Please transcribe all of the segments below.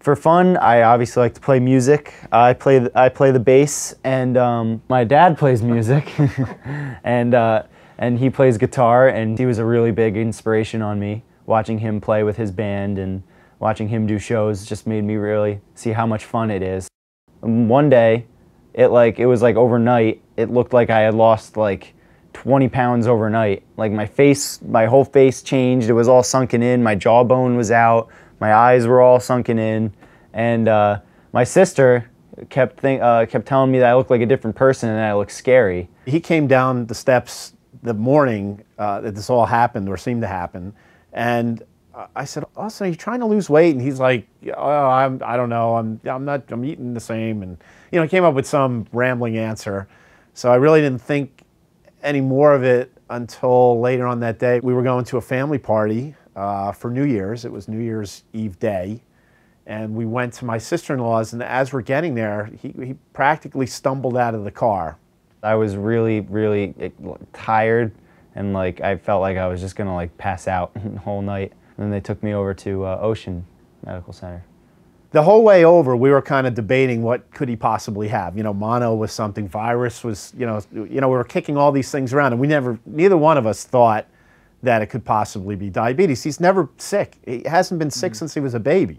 For fun, I obviously like to play music. I play the, I play the bass, and um, my dad plays music, and uh, and he plays guitar, and he was a really big inspiration on me. Watching him play with his band and watching him do shows just made me really see how much fun it is. And um, one day, it like it was like overnight. It looked like I had lost like 20 pounds overnight. Like my face, my whole face changed. It was all sunken in. My jawbone was out. My eyes were all sunken in, and uh, my sister kept think, uh, kept telling me that I looked like a different person and I looked scary. He came down the steps the morning uh, that this all happened or seemed to happen, and I said, "Austin, are you trying to lose weight?" And he's like, "Oh, I'm, I don't know. I'm, I'm not. I'm eating the same." And you know, he came up with some rambling answer. So I really didn't think any more of it until later on that day. We were going to a family party uh, for New Year's. It was New Year's Eve day. And we went to my sister in law's, and as we're getting there, he, he practically stumbled out of the car. I was really, really tired, and like I felt like I was just gonna like pass out the whole night. And then they took me over to uh, Ocean Medical Center. The whole way over, we were kind of debating what could he possibly have. You know, mono was something, virus was, you know, you know, we were kicking all these things around, and we never, neither one of us thought that it could possibly be diabetes. He's never sick. He hasn't been sick mm -hmm. since he was a baby.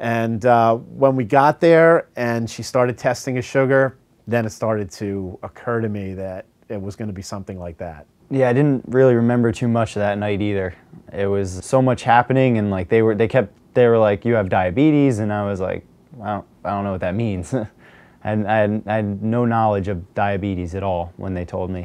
And uh, when we got there and she started testing his sugar, then it started to occur to me that it was going to be something like that. Yeah, I didn't really remember too much of that night either. It was so much happening and like they were they kept they were like you have diabetes and I was like I don't, I don't know what that means. and I, I had no knowledge of diabetes at all when they told me.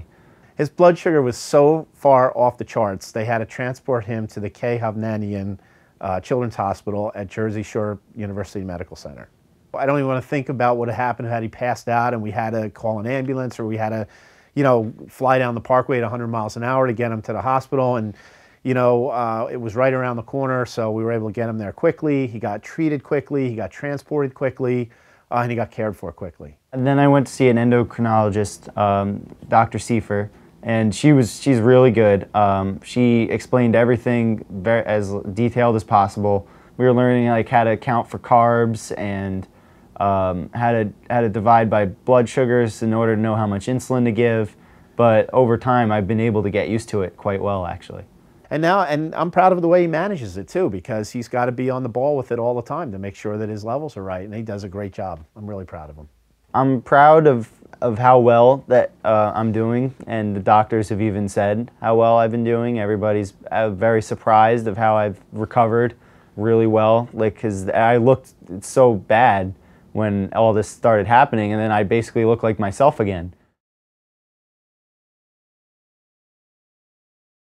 His blood sugar was so far off the charts, they had to transport him to the K. Hovnanian uh, Children's Hospital at Jersey Shore University Medical Center. I don't even want to think about what happened had he passed out and we had to call an ambulance or we had to, you know, fly down the parkway at 100 miles an hour to get him to the hospital. And, you know, uh, it was right around the corner, so we were able to get him there quickly. He got treated quickly, he got transported quickly. Uh, and he got cared for quickly. And then I went to see an endocrinologist, um, Dr. Seifer, and she was she's really good. Um, she explained everything very, as detailed as possible. We were learning like how to account for carbs and um, how to how to divide by blood sugars in order to know how much insulin to give. But over time, I've been able to get used to it quite well, actually. And now, and I'm proud of the way he manages it too, because he's got to be on the ball with it all the time to make sure that his levels are right, and he does a great job. I'm really proud of him. I'm proud of, of how well that uh, I'm doing, and the doctors have even said how well I've been doing. Everybody's uh, very surprised of how I've recovered really well, like, because I looked so bad when all this started happening, and then I basically look like myself again.